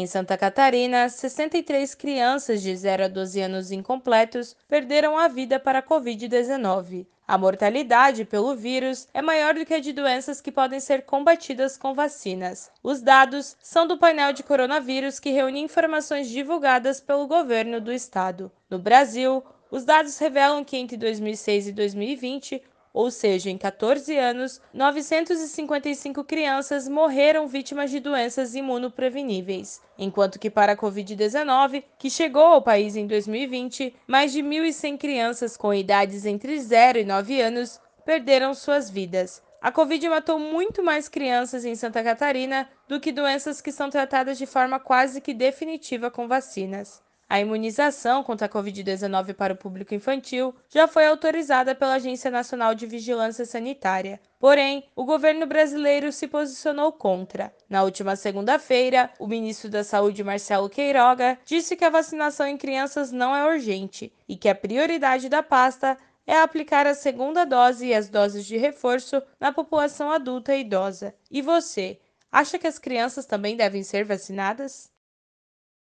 Em Santa Catarina, 63 crianças de 0 a 12 anos incompletos perderam a vida para a Covid-19. A mortalidade pelo vírus é maior do que a de doenças que podem ser combatidas com vacinas. Os dados são do painel de coronavírus que reúne informações divulgadas pelo governo do estado. No Brasil, os dados revelam que entre 2006 e 2020, ou seja, em 14 anos, 955 crianças morreram vítimas de doenças imunopreveníveis, enquanto que para a Covid-19, que chegou ao país em 2020, mais de 1.100 crianças com idades entre 0 e 9 anos perderam suas vidas. A Covid matou muito mais crianças em Santa Catarina do que doenças que são tratadas de forma quase que definitiva com vacinas. A imunização contra a Covid-19 para o público infantil já foi autorizada pela Agência Nacional de Vigilância Sanitária. Porém, o governo brasileiro se posicionou contra. Na última segunda-feira, o ministro da Saúde, Marcelo Queiroga, disse que a vacinação em crianças não é urgente e que a prioridade da pasta é aplicar a segunda dose e as doses de reforço na população adulta e idosa. E você, acha que as crianças também devem ser vacinadas?